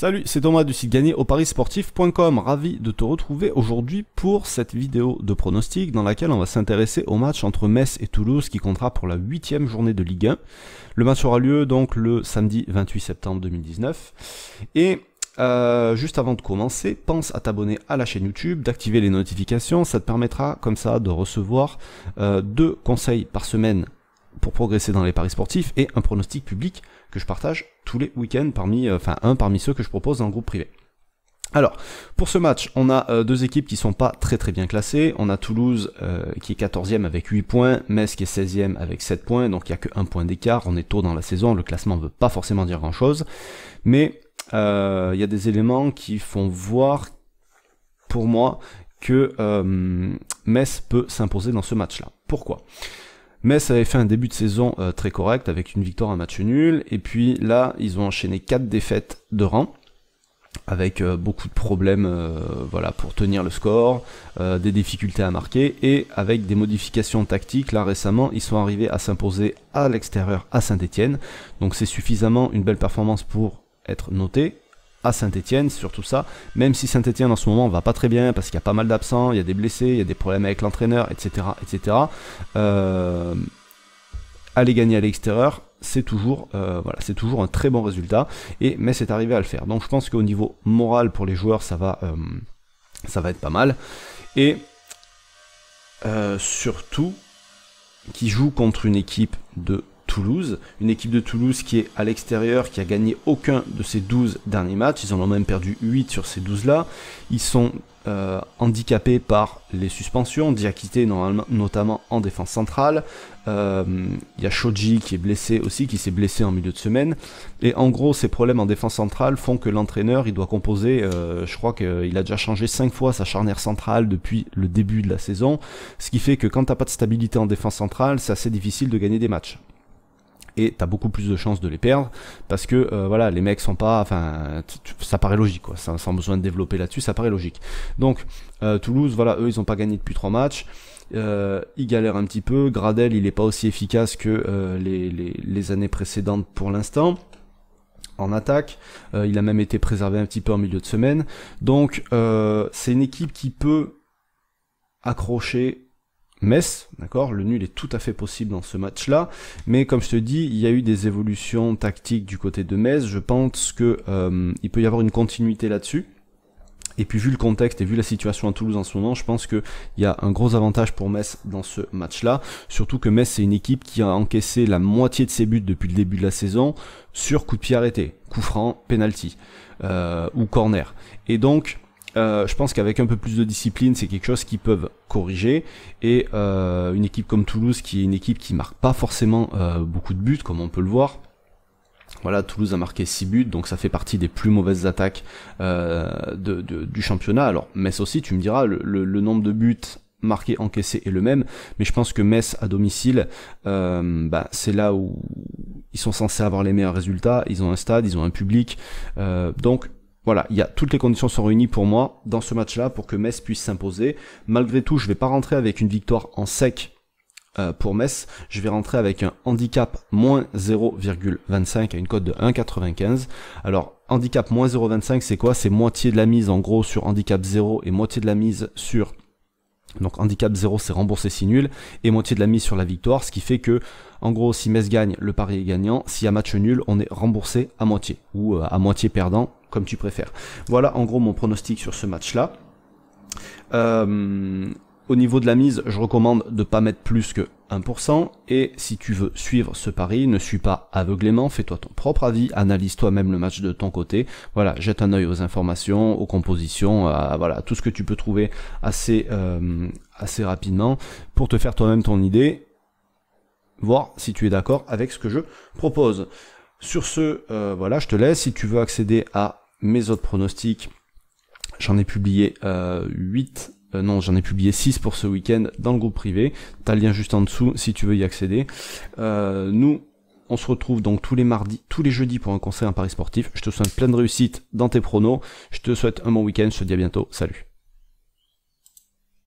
Salut, c'est Thomas du site gagné au parisportif.com. Ravi de te retrouver aujourd'hui pour cette vidéo de pronostic dans laquelle on va s'intéresser au match entre Metz et Toulouse qui comptera pour la huitième journée de Ligue 1. Le match aura lieu donc le samedi 28 septembre 2019. Et euh, juste avant de commencer, pense à t'abonner à la chaîne YouTube, d'activer les notifications. Ça te permettra comme ça de recevoir euh, deux conseils par semaine pour progresser dans les paris sportifs et un pronostic public que je partage tous les week-ends parmi, euh, enfin un parmi ceux que je propose dans le groupe privé. Alors, pour ce match, on a euh, deux équipes qui sont pas très très bien classées. On a Toulouse euh, qui est 14e avec 8 points, Metz qui est 16e avec 7 points, donc il n'y a que 1 point d'écart, on est tôt dans la saison, le classement ne veut pas forcément dire grand-chose. Mais il y a des éléments qui font voir, pour moi, que Metz peut s'imposer dans ce match-là. Pourquoi mais ça avait fait un début de saison euh, très correct avec une victoire, à match nul. Et puis là, ils ont enchaîné quatre défaites de rang avec euh, beaucoup de problèmes euh, voilà, pour tenir le score, des difficultés à marquer et avec des modifications tactiques. Là récemment, ils sont arrivés à s'imposer à l'extérieur à saint étienne Donc c'est suffisamment une belle performance pour être noté à Saint-Etienne, surtout ça, même si Saint-Etienne en ce moment va pas très bien parce qu'il y a pas mal d'absents, il y a des blessés, il y a des problèmes avec l'entraîneur, etc. etc. Euh, aller gagner à l'extérieur, c'est toujours, euh, voilà, c'est toujours un très bon résultat, et mais c'est arrivé à le faire. Donc je pense qu'au niveau moral pour les joueurs, ça va, euh, ça va être pas mal. Et surtout, qui joue contre une équipe de Toulouse. Une équipe de Toulouse qui est à l'extérieur, qui a gagné aucun de ses 12 derniers matchs. Ils en ont même perdu 8 sur ces 12-là. Ils sont euh, handicapés par les suspensions. Diakité, notamment en défense centrale. Euh, il y a Shoji qui est blessé aussi, qui s'est blessé en milieu de semaine. Et en gros, ces problèmes en défense centrale font que l'entraîneur, il doit composer, euh, je crois qu'il a déjà changé 5 fois sa charnière centrale depuis le début de la saison. Ce qui fait que quand t'as pas de stabilité en défense centrale, c'est assez difficile de gagner des matchs et t'as beaucoup plus de chances de les perdre parce que euh, voilà les mecs sont pas enfin ça paraît logique quoi sans besoin de développer là-dessus ça paraît logique donc euh, Toulouse voilà eux ils ont pas gagné depuis trois matchs euh, ils galèrent un petit peu Gradel il est pas aussi efficace que euh, les, les, années précédentes pour l'instant en attaque. il a même été préservé un petit peu en milieu de semaine. Donc c'est une équipe qui peut accrocher Metz, d'accord Le nul est tout à fait possible dans ce match-là, mais comme je te dis, il y a eu des évolutions tactiques du côté de Metz, je pense que euh, il peut y avoir une continuité là-dessus. Et puis vu le contexte et vu la situation à Toulouse en ce moment, je pense qu'il y a un gros avantage pour Metz dans ce match-là. Surtout que Metz, c'est une équipe qui a encaissé la moitié de ses buts depuis le début de la saison sur coup de pied arrêté, coup franc, penalty euh, ou corner. Et donc, euh, je pense qu'avec un peu plus de discipline, c'est quelque chose qu'ils peuvent corriger. Et euh, une équipe comme Toulouse, qui est une équipe qui marque pas forcément euh, beaucoup de buts, comme on peut le voir. Voilà, Toulouse a marqué 6 buts, donc ça fait partie des plus mauvaises attaques du championnat. Alors Metz aussi, tu me diras, le, nombre de buts marqués, encaissés est le même, mais je pense que Metz à domicile, bah, c'est là où ils sont censés avoir les meilleurs résultats, ils ont un stade, ils ont un public, euh, donc voilà, il y a toutes les conditions sont réunies pour moi dans ce match-là pour que Metz puisse s'imposer. Malgré tout, je vais pas rentrer avec une victoire en sec euh, pour Metz. Je vais rentrer avec un handicap moins 0,25 à une cote de 1,95. Alors, handicap moins 0,25, c'est quoi C'est moitié de la mise en gros sur handicap 0 et moitié de la mise sur... Donc handicap 0 c'est remboursé si nul et moitié de la mise sur la victoire, ce qui fait que en gros si Metz gagne le pari est gagnant, s'il y a match nul on est remboursé à moitié ou euh, à moitié perdant comme tu préfères. Voilà en gros mon pronostic sur ce match-là. Euh, au niveau de la mise, je recommande de pas mettre plus que 1%. Et si tu veux suivre ce pari, ne suis pas aveuglément, fais-toi ton propre avis, analyse toi-même le match de ton côté. Voilà, jette un œil aux informations, aux compositions, à, voilà, tout ce que tu peux trouver assez, euh, assez rapidement pour te faire toi-même ton idée, voir si tu es d'accord avec ce que je propose. Sur ce, euh, voilà, je te laisse. Si tu veux accéder à mes autres pronostics. J'en ai publié euh, 8 euh, non, j'en ai publié 6 pour ce week-end dans le groupe privé. T'as le lien juste en dessous si tu veux y accéder. Euh, nous, on se retrouve donc tous les mardis, tous les jeudis pour un conseil en Paris sportif. Je te souhaite plein de réussite dans tes pronos. Je te souhaite un bon week-end. Je te dis à bientôt. Salut.